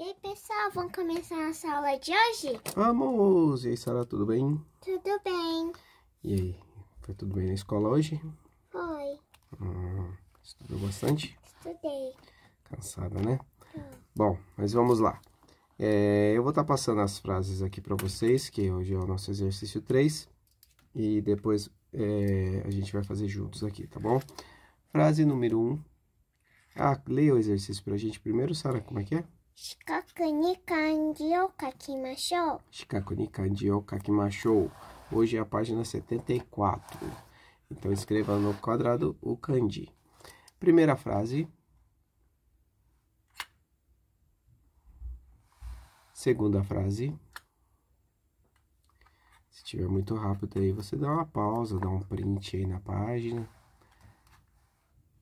E aí, pessoal, vamos começar a nossa aula de hoje? Vamos! E aí, Sara, tudo bem? Tudo bem. E aí, foi tudo bem na escola hoje? Foi. Hum, estudou bastante? Estudei. Cansada, né? Hum. Bom, mas vamos lá. É, eu vou estar tá passando as frases aqui para vocês, que hoje é o nosso exercício 3. E depois é, a gente vai fazer juntos aqui, tá bom? Frase número 1. Um. Ah, leia o exercício para a gente primeiro, Sara, como é que é? 四角に漢字を書きましょう。四角に漢字を書きましょう。Hoje é a página 74. Então escreva no quadrado o kanji. Primeira frase. Segunda frase. Se tiver muito rápido aí, você dá uma pausa, dá um print aí na página.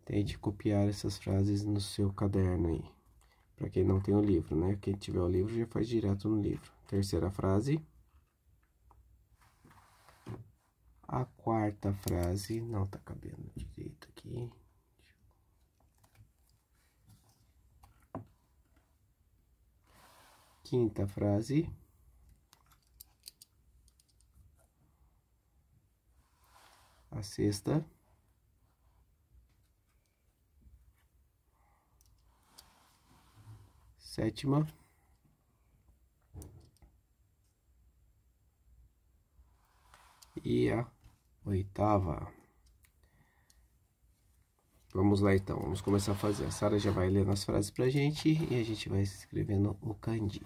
Tente copiar essas frases no seu caderno aí para quem não tem o livro, né? Quem tiver o livro já faz direto no livro. Terceira frase. A quarta frase não tá cabendo direito aqui. Quinta frase. A sexta. sétima. E a oitava. Vamos lá então, vamos começar a fazer. A Sara já vai lendo as frases pra gente e a gente vai escrevendo o kanji.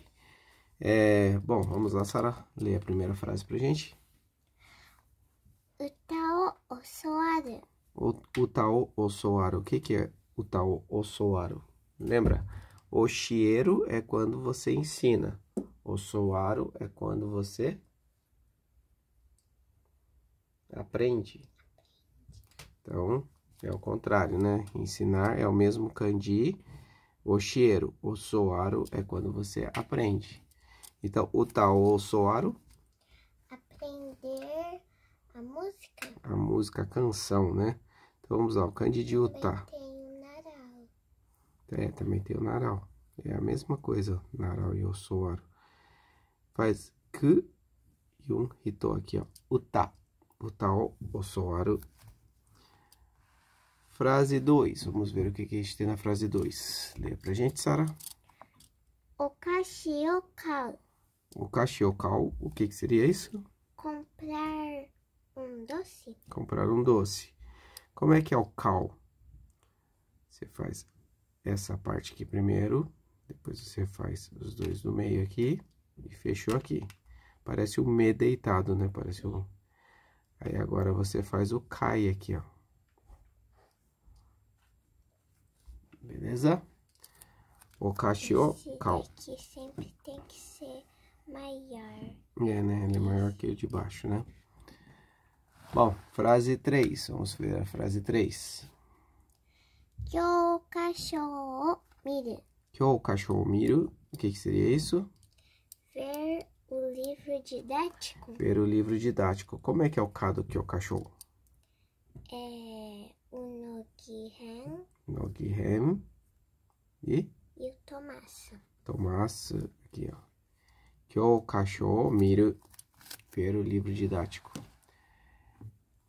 É, bom, vamos lá, Sara, ler a primeira frase pra gente. Utao Osoaru. O, utao Osoaru. O que que é Utao Osoaru? Lembra? O chiero é quando você ensina. O soaro é quando você aprende. Então, é o contrário, né? Ensinar é o mesmo kanji. O cheiro, o soaro é quando você aprende. Então, o tao soaro? Aprender a música. A música, a canção, né? Então, vamos lá, o kanji de uta. É, também tem o Naral. É a mesma coisa, Naral e Ossuaro. Faz que e um Hitô aqui, ó. Uta. o tá. Tá, Ossuaro. Frase 2. Vamos ver o que, que a gente tem na frase 2. Leia pra gente, Sara. O Okashiokau. O que, que seria isso? Comprar um doce. Comprar um doce. Como é que é o cal? Você faz essa parte aqui primeiro, depois você faz os dois do meio aqui e fechou aqui. Parece o me deitado, né? Parece o... Aí agora você faz o cai aqui, ó. Beleza? O cachorro cal. aqui sempre tem que ser maior. É, né? Ele é maior que o de baixo, né? Bom, frase 3. Vamos ver a frase 3. 教科書を見る。教科書を見る。O que, que seria isso? Ver o livro didático. Ver o livro didático. Como é que é o é o cachorro É o Nogihen. Nogihen. E? E o Tomás. Tomás, aqui ó. É cachorro mira Ver o livro didático.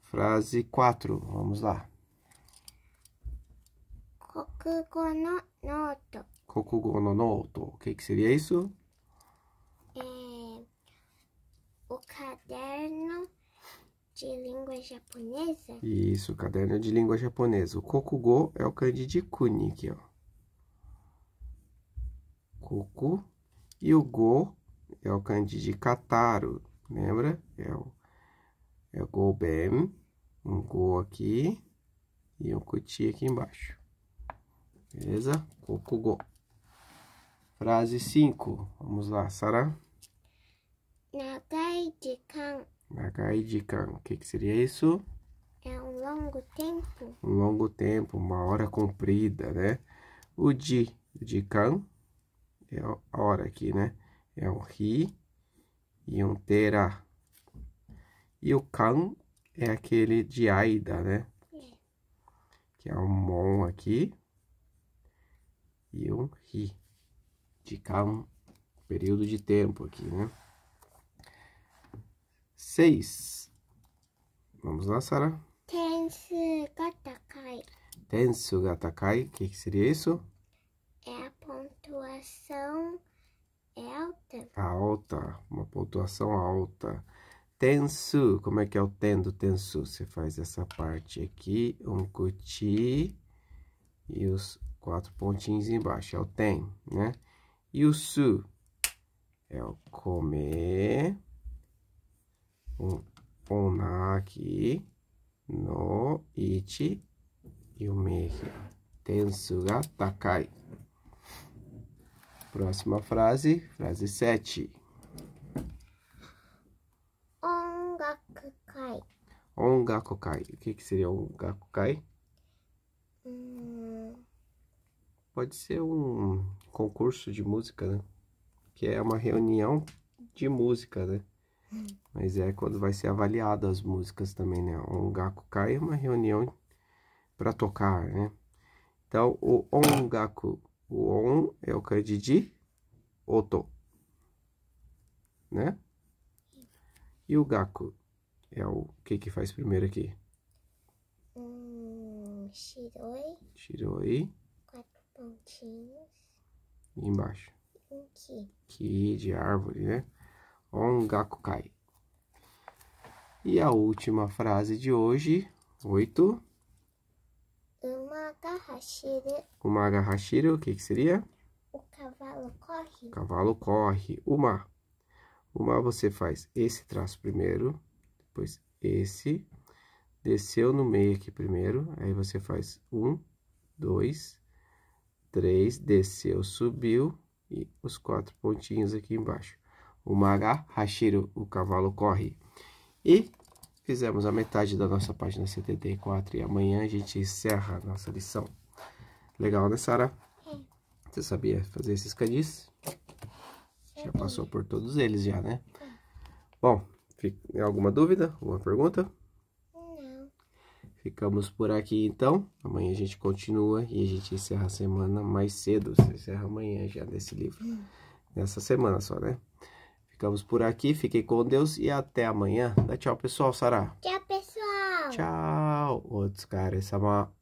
Frase 4, vamos lá. Kokugo no noto. Kokugo no noto. O que, que seria isso? É, o caderno de língua japonesa. Isso, caderno de língua japonesa. O Kokugo é o kanji de kuni aqui, ó. Koku. E o Go é o kanji de Kataro, lembra? É o, é o Go um Go aqui e um Kuti aqui embaixo. Beleza? go. Frase 5. Vamos lá, Sara. Nagai de kan. Nagai de kan, O que, que seria isso? É um longo tempo. Um longo tempo, uma hora comprida, né? O di, de kan é a hora aqui, né? É um ri e um terá. E o kan é aquele de aida, né? É. Que é um mon aqui e eu ri. Ficar um período de tempo aqui, né? 6. Vamos lá, Sara. Tensu Gatakai. Tensu Gatakai, o que, que seria isso? É a pontuação alta. Alta, uma pontuação alta. Tensu, como é que é o ten do tensu? Você faz essa parte aqui, um kuti e os quatro pontinhos embaixo, é o tem, né? E o su é o comer, o ona aqui, no ichi, e o me tensu ga takai. Próxima frase, frase 7. Ongakukai. Ongakukai. O que, que seria ongakukai? Pode ser um concurso de música, né? Que é uma reunião de música, né? Mas é quando vai ser avaliado as músicas também, né? Um kai é uma reunião para tocar, né? Então, o ongaku, o on é o kanji de oto, né? E o gaku é o que que faz primeiro aqui? Hum, shiroi. Shiroi pontinhos. E embaixo. Um ki. Ki de árvore, né? Ongakukai. E a última frase de hoje, oito. uma Umagahashiro, o que, que seria? O cavalo corre. O cavalo corre. Uma. Uma você faz esse traço primeiro, depois esse. Desceu no meio aqui primeiro, aí você faz um, dois, 3, desceu, subiu e os quatro pontinhos aqui embaixo. o maga Hashiro, o cavalo corre. E fizemos a metade da nossa página 74 e amanhã a gente encerra a nossa lição. Legal, né, Sara? Você sabia fazer esses canis? Já passou por todos eles já, né? Bom, fica... alguma dúvida? Alguma pergunta? Ficamos por aqui então. Amanhã a gente continua e a gente encerra a semana mais cedo. Você encerra amanhã já desse livro. Nessa semana só, né? Ficamos por aqui. Fiquem com Deus e até amanhã. Dá tchau, pessoal. Sarah Tchau, pessoal. Tchau. Outros caras.